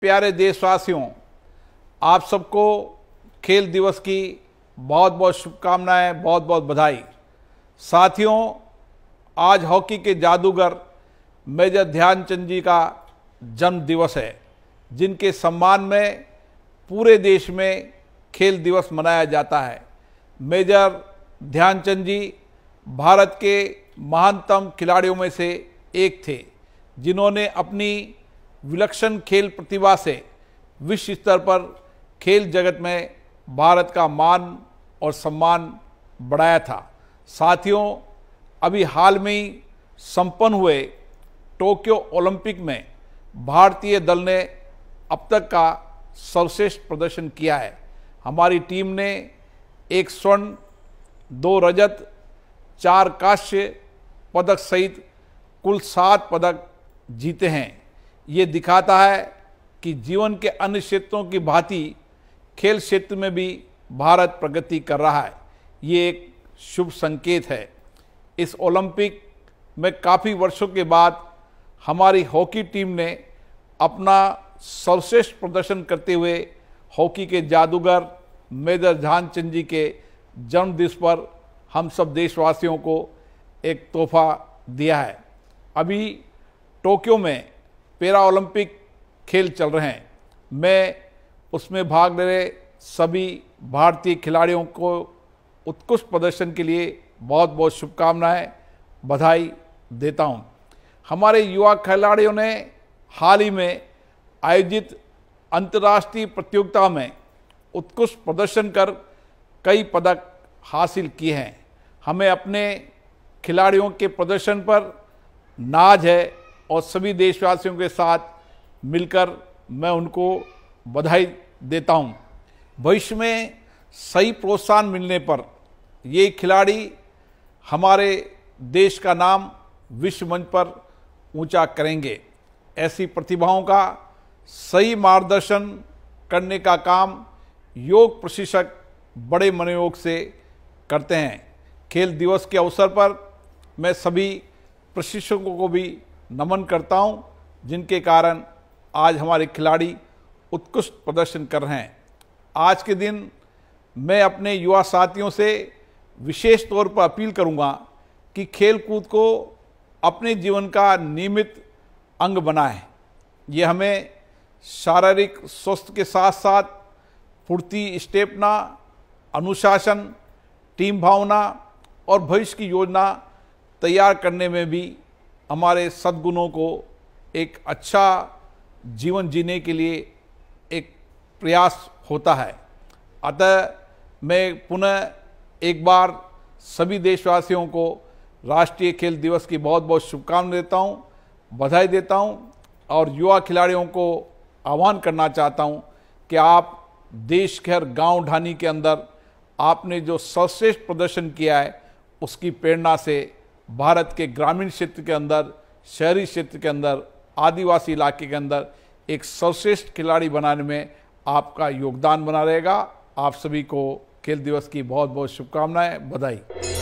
प्यारे देशवासियों आप सबको खेल दिवस की बहुत बहुत शुभकामनाएं बहुत बहुत बधाई साथियों आज हॉकी के जादूगर मेजर ध्यानचंद जी का जन्म दिवस है जिनके सम्मान में पूरे देश में खेल दिवस मनाया जाता है मेजर ध्यानचंद जी भारत के महानतम खिलाड़ियों में से एक थे जिन्होंने अपनी विलक्षण खेल प्रतिभा से विश्व स्तर पर खेल जगत में भारत का मान और सम्मान बढ़ाया था साथियों अभी हाल में ही संपन्न हुए टोक्यो ओलंपिक में भारतीय दल ने अब तक का सर्वश्रेष्ठ प्रदर्शन किया है हमारी टीम ने एक स्वर्ण दो रजत चार काश्य पदक सहित कुल सात पदक जीते हैं ये दिखाता है कि जीवन के अन्य क्षेत्रों की भांति खेल क्षेत्र में भी भारत प्रगति कर रहा है ये एक शुभ संकेत है इस ओलंपिक में काफ़ी वर्षों के बाद हमारी हॉकी टीम ने अपना सर्वश्रेष्ठ प्रदर्शन करते हुए हॉकी के जादूगर मेजर ध्यानचंद जी के जन्मदिवस पर हम सब देशवासियों को एक तोहफा दिया है अभी टोक्यो में पैरा ओलंपिक खेल चल रहे हैं मैं उसमें भाग ले रहे सभी भारतीय खिलाड़ियों को उत्कृष्ट प्रदर्शन के लिए बहुत बहुत शुभकामनाएं बधाई देता हूं। हमारे युवा खिलाड़ियों ने हाल ही में आयोजित अंतर्राष्ट्रीय प्रतियोगिता में उत्कृष्ट प्रदर्शन कर कई पदक हासिल किए हैं हमें अपने खिलाड़ियों के प्रदर्शन पर नाज है और सभी देशवासियों के साथ मिलकर मैं उनको बधाई देता हूं। भविष्य में सही प्रोत्साहन मिलने पर ये खिलाड़ी हमारे देश का नाम विश्व मंच पर ऊंचा करेंगे ऐसी प्रतिभाओं का सही मार्गदर्शन करने का काम योग प्रशिक्षक बड़े मनोयोग से करते हैं खेल दिवस के अवसर पर मैं सभी प्रशिक्षकों को भी नमन करता हूं जिनके कारण आज हमारे खिलाड़ी उत्कृष्ट प्रदर्शन कर रहे हैं आज के दिन मैं अपने युवा साथियों से विशेष तौर पर अपील करूंगा कि खेलकूद को अपने जीवन का नियमित अंग बनाएं ये हमें शारीरिक स्वस्थ के साथ साथ फुर्ती स्टेपना अनुशासन टीम भावना और भविष्य की योजना तैयार करने में भी हमारे सद्गुणों को एक अच्छा जीवन जीने के लिए एक प्रयास होता है अतः मैं पुनः एक बार सभी देशवासियों को राष्ट्रीय खेल दिवस की बहुत बहुत शुभकामना देता हूं, बधाई देता हूं और युवा खिलाड़ियों को आह्वान करना चाहता हूं कि आप देश घर गांव ढानी के अंदर आपने जो सर्वश्रेष्ठ प्रदर्शन किया है उसकी प्रेरणा से भारत के ग्रामीण क्षेत्र के अंदर शहरी क्षेत्र के अंदर आदिवासी इलाके के अंदर एक सर्वश्रेष्ठ खिलाड़ी बनाने में आपका योगदान बना रहेगा आप सभी को खेल दिवस की बहुत बहुत शुभकामनाएं बधाई